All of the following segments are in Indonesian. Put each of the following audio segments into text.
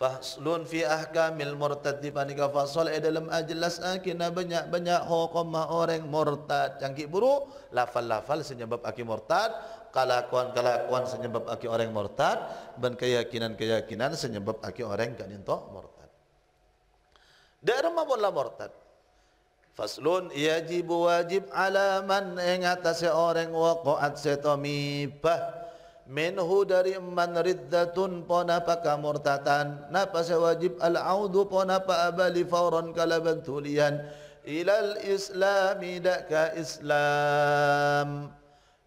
Faslun fi ahkamil murtad panika fasol e dalam ajelas akina banyak banyak hukum orang murtad cangkik buruk lafal lafal sebab aki murtad kalakuan kalakuan sebab aki orang murtad dan keyakinan keyakinan sebab aki orang kan itu murtad. Dari mana pun lah murtad. Faslun yajib wajib ala man ingat seorang waqaat setomibah minhu dari man riddatun ponapaka murtatan napa wajib al-audu ponapa abali fauran kalaban tulian ilal islami daka islam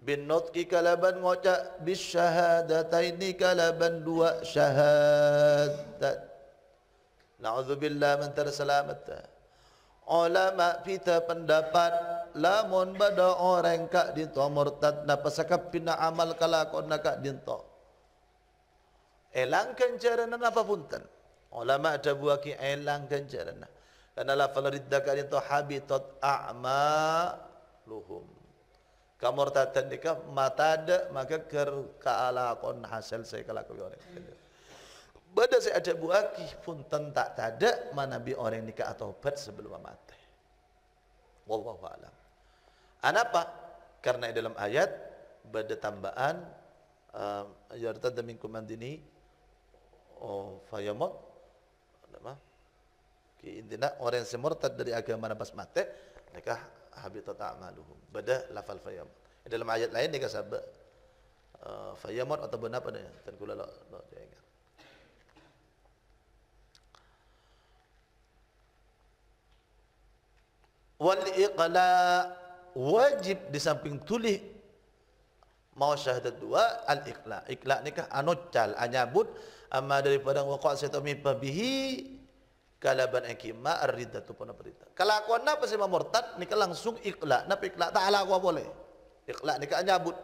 bin nutqi kalaban ngocak bis syahadataini kalaban dua syahadat na'udzubillah min terselamatah ulama kita pendapat lamun bada orang kak dinto murtad na pasakap pina amal kalakon na kak dinto elang kencarana na papuntan ulama ki elang kencarana karena lafal ridda kak dinto habitat a'ma luhum kamurtatan dika matada maka ker kalakon hasil saya kalakon orang Bada saya ada buah ki pun tak tada mana bi orang nikah atau obat sebelum mati. Wallahu a'lam. Kenapa? Karena dalam ayat ada tambahan eh, yartad minkum man dini oh fayamut Ki intinya orang yang semurtad dari agama nafas mati mereka habitat amaluhum. Bada lafal fayamut. Dalam ayat lain dia kata eh, fayamot atau benda apa dia? Dan kula lo, lo dia ingat. Wal iqla' wajib di samping tulih mau syahadat dua al ikla ikla nikah anucal anyabut ama daripada waqa setomi pabihi kalaban akima ar-ridda tu pun kelakuan apa sih eh, murtad nikah langsung ikla napa tak ta'ala gua boleh ikla nikah anyabut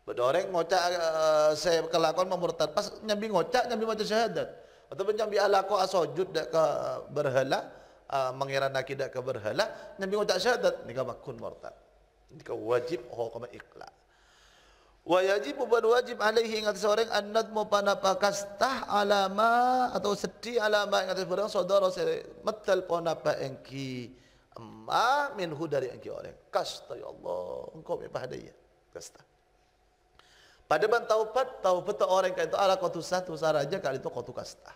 Bedoreng ngocak uh, saya kelakuan memurtad pas nyambi ngocak nyambi macam syahadat atau nyambi alaqo asojud dak ke berhala uh, mengira akidah keberhala Nabi kau tak syahadat nikah makun murtad nikah wajib hukum oh, ikhlas wa yajib buat wajib alaihi ingat seorang annat mu panapakastah alama atau sedih alama ingat seorang saudara saya metal panapa engki amma minhu dari engki orang kasta ya Allah engkau mepahadaya kasta pada ban taubat taubat orang kata ala kau tu satu saraja kali itu kau tu kasta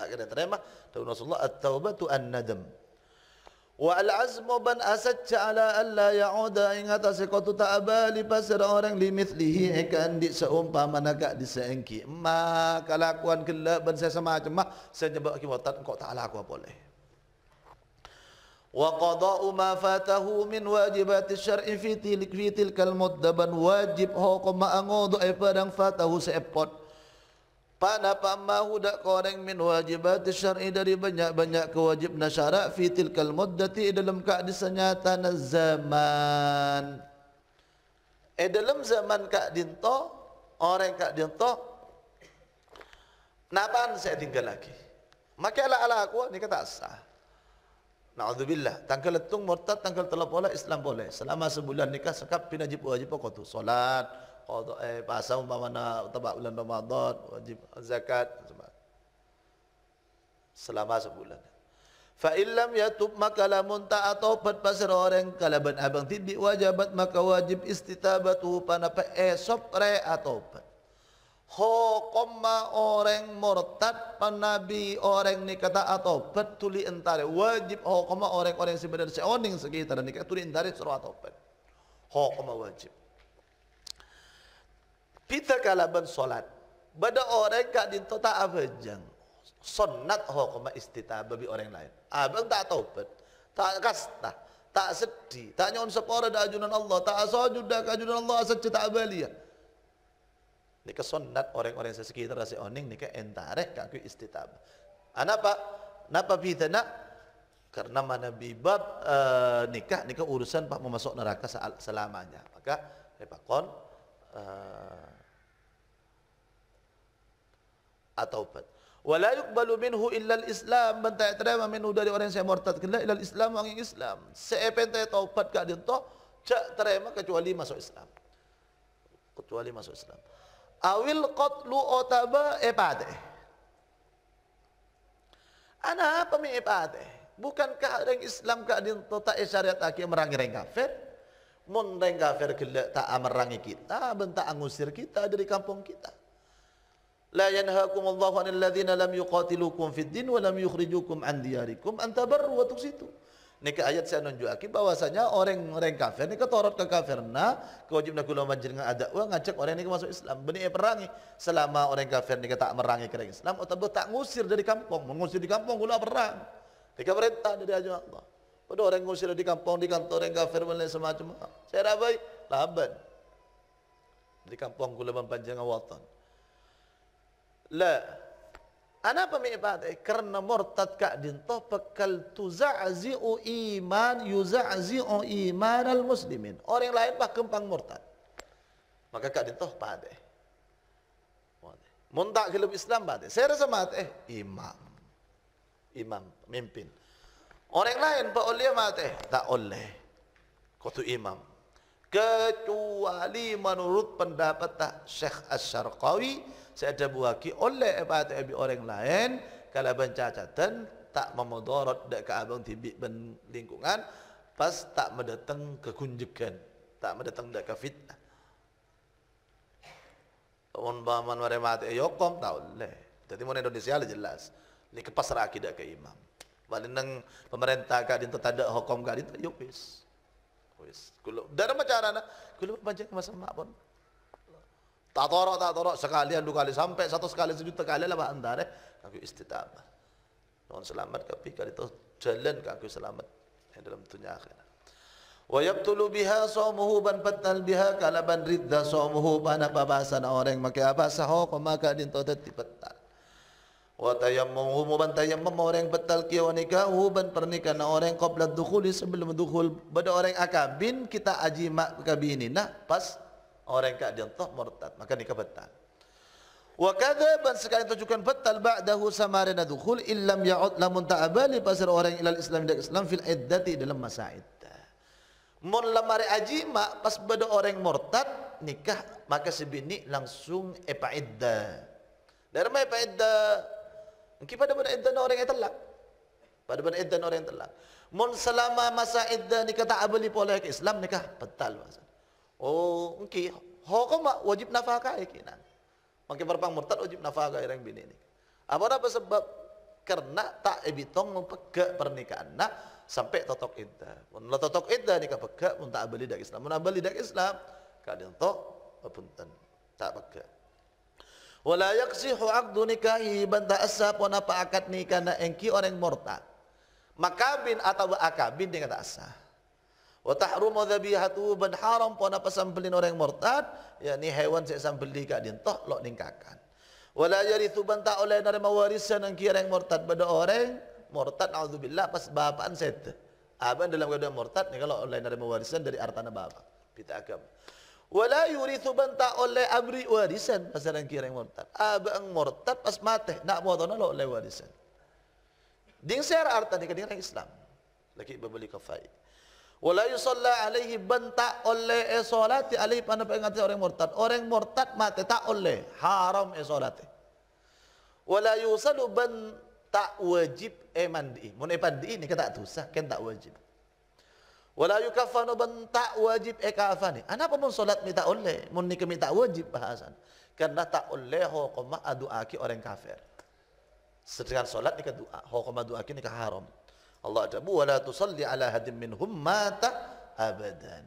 Hakikaten treba da u Rasulullah at-taubatu an-nadam. Wa al-azmu ban asacca ala alla ya'uda ingata sekotu ta'abali pasir orang limithlihi ikan eh, di seumpama nakak diseengki. Ma kalakuan kelak ban saya semacam mah saya nyebab kiwatan kok tak laku boleh. وقضاء ما فاته من واجبات الشرع في تلك في تلك المدة بن واجب هو كما أنغض أي فاتته سيبوت pada pamahu dak koreng min wajibat syar'i dari banyak-banyak kewajiban syara' fi tilkal muddati eh, dalam keadaan senyatan zaman. Eh dalam zaman kak dinto, orang kak dinto, naban saya tinggal lagi. Maka ala ala aku ni kata sah. Na'udzubillah. Tangkal letung murtad, tangkal telap boleh, Islam boleh. Selama sebulan nikah sekap pinajib wajib pokok tu. Solat, eh, puasa na tabak bulan Ramadan wajib zakat selama sebulan fa illam yatub maka lamun atau pet pasir orang kalaban abang tidak wajabat maka wajib istitabatu panapa esok re atobat Hokoma orang murtad penabi orang ni kata atau betuli entare wajib hokoma orang-orang sebenarnya seoning sekitaran nikah tuli entare suruh atau bet hokoma wajib Pita kalaban solat. Bada orang kat dinto tak apa jang. Sonat ho koma istita babi orang lain. Abang tak taubat. Tak kasta. Tak sedih. Tak nyon sepora da ajunan Allah. Tak asajud da ajunan Allah sejuta tak abalia. Ya. Ni ke sonat orang-orang sekitar rasa oning ni ke entarek kaku istitab. Anapa? Napa pita nak? karena mana bibab e, nikah nikah urusan pak memasuk neraka selamanya maka repakon kon. Eh, taubat. Wala yuqbalu minhu illal Islam man terima minhu dari orang yang saya murtad kena illal Islam orang yang Islam. Seepen teh taubat ka dia cak terima kecuali masuk Islam. Kecuali masuk Islam. Awil qatlu otaba epade. Ana apa mi epate Bukankah orang Islam ka dia tak syariat aki merangi kafir? Mun kafir kelak tak amarangi kita, bentak angusir kita dari kampung kita. La yanhaakumullahu 'anil ladzina lam yuqatilukum fid din wa lam yukhrijukum an diyarikum an tabarru wa tuksitu. ayat saya nunjukin bahwasanya orang-orang kafir niki torot ke kafirna kewajiban kula manjenengan ada wa ngajak orang niki masuk Islam. Beni perangi selama orang kafir nika tak merangi kira Islam atau tak ngusir dari kampung, mengusir di kampung kula perang. Niki perintah dari aja Allah. Pada orang ngusir di kampung di kantor orang kafir dan semacam. Saya rabai lamban. Di kampung kula panjenengan watan. لا أنا بمي بعد كرنا مرتد كأدين طبق كل تزعزع إيمان يزعزع al muslimin orang lain bah kempang murtad maka kadin toh pade muntak gelap Islam pade saya rasa mate eh imam imam pemimpin orang lain pak oleh mate tak oleh kotu imam kecuali menurut pendapat tak Syekh Asy-Syarqawi saya buaki oleh pada abi orang lain kalau pencacatan tak memudarat dak ke abang tibik ben lingkungan pas tak mendatang kunjukan tak mendatang dak ke fitnah Mun baman mare mate yokom ya, tau le. Jadi mun Indonesia le jelas. Ni kepasrah akidah ke imam. Balik nang pemerintah ka dinto tadak hukum ka dinto yo wis. Wis. Kulo dar macarana, kulo panjang masa mak pun. Tak torok, tak torok, sekalian dua kali sampai satu sekali sejuta kali lah bah antara eh. kaki istitabah. Nuhun selamat kaki kali tu jalan kaki selamat yang dalam dunia akhirat. Wa yabtulu biha sawmuhu ban batal biha kalaban ridda sawmuhu ban apa bahasa orang makai apa saho oh, maka din totet dibatal. Wa tayammuhu ban tayammum orang batal kia wanikahu ban pernikahan orang qabla dukhuli sebelum dukhul pada orang akabin kita aji mak Nah pas Orang yang keadaan toh murtad, maka nikah batal. Wa kadzaban sekali tunjukkan batal ba'dahu samarina dukhul illam ya'ud lamun ta'abali pasir orang ilal Islam dan Islam fil iddati dalam masa iddah. Mun lamare ajima pas beda orang murtad nikah maka sebini langsung epa iddah. Dari mana epa iddah? Engki pada beda iddah orang yang telak. Pada beda iddah orang yang telak. Mun selama masa iddah nikah ta'abali poleh ke Islam nikah batal masa. Oh, engki hukum wajib nafkah ya kina. Makin berpang murtad wajib nafkah ireng bini ini. Apa apa sebab karena tak ebitong mempegak pernikahan nah sampai totok iddah. Mun totok iddah nikah pegak pun tak abali dak Islam. Mun abali dak Islam kadang tok punten tak pegak. Wala yaqsihu aqdu nikahi banta asap wa apa akad nikah na engki orang murtad. Makabin atau akabin dia kata asah wa tahrumu dzabihatu ban haram apa sampelin orang murtad ya yakni hewan saya sampeli kak dia toh lok ningkakan wala yarithu ban ta oleh narima warisan yang kira yang murtad pada orang murtad auzubillah pas bapaan set abang dalam keadaan murtad ni kalau oleh narima warisan dari artana bapak pita agama wala yurithu ban ta oleh abri warisan pas orang kira yang murtad abang murtad pas mate nak mau tanah lok oleh warisan ding share harta ni kadang Islam lagi berbeli kafai Wala yusalla alaihi banta oleh esolati alaihi pada pengati orang murtad. Orang murtad mati tak oleh haram esolati. Wala yusalu ban tak wajib emandi. Eh, mun emandi eh, ini kata tusah kan tak wajib. Wala yukafanu ban tak wajib ekafani. Eh, Anapa mun solat minta oleh? Mun nikah minta wajib bahasan. Karena tak oleh hukumah aduaki orang kafir. Sedangkan solat ni kedua, hukumah aduaki ni haram. Allah Ta'ala wala tusalli ala hadim minhum mata abadan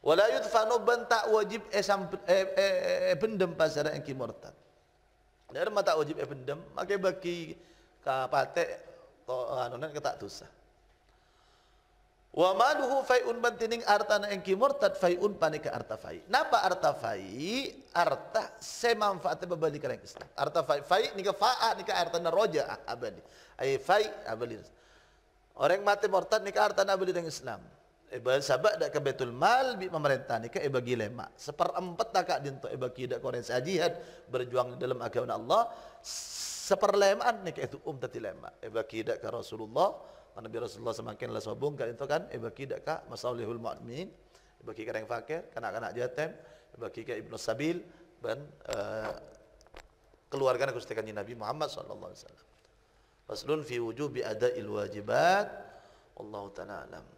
wala yudfanu ban tak wajib eh eh, eh, eh, eh, pendem pasara engki murtad dari mata wajib eh pendem makai bagi kapate to anunan ketak dosa Wa maluhu fai'un bantining na engki murtad fai'un panika arta fai. Napa arta fai? Arta se manfaatnya berbalik kereng Islam. Arta fai fai nika fa'a nika na roja abadi. Ai fai abadi. Orang yang mati murtad nikah harta Nabi dengan Islam. Iba eh, sabak dak ke Betul Mal bi pemerintah nikah iba eh, gilema. Seperempat tak dinto iba eh, kidak koren ajihad berjuang dalam agama Allah. Seperlemaan nikah itu um tati lema. Iba kidak ke Rasulullah. Kan Nabi Rasulullah semakin lah sobong kan itu kan iba kidak ka masaulihul mu'min. Iba kidak yang fakir, kanak-kanak jatem, iba ke Ibnu Sabil dan uh, keluarga Gusti Kanjeng Nabi Muhammad sallallahu alaihi Faslun fi wujubi ada'il wajibat. Allah taala alam.